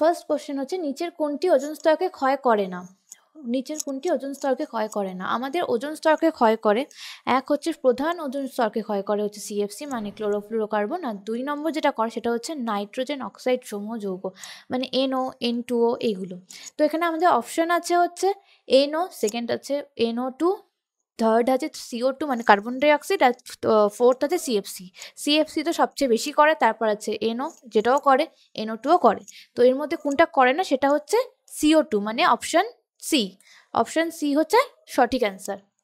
first question হচ্ছে নিচের কোনটি ওজন স্তরকে ক্ষয় করে না নিচের কোনটি ওজন স্তরকে ক্ষয় করে না আমাদের ওজন স্তরকে ক্ষয় করে এক হচ্ছে প্রধান ওজন স্তরকে ক্ষয় করে হচ্ছে সিএফসি মানে ক্লোরোফ্লোরোকার্বন আর দুই নম্বর যেটা করে সেটা হচ্ছে নাইট্রোজেন অক্সাইড সমূহ যৌগ মানে এনও এন ও এইগুলো তো এখানে আমাদের অপশান আছে হচ্ছে এনও সেকেন্ড আছে এনও টু থার্ড আছে সিও টু মানে কার্বন ডাইঅক্সাইড আর ফোর্থ আছে সিএফসি সিএফসি তো সবচেয়ে বেশি করে তারপর আছে এনও যেটাও করে এনও টুও করে তো এর মধ্যে কোনটা করে না সেটা হচ্ছে সিও টু মানে অপশান সি অপশান সি হচ্ছে সঠিক অ্যান্সার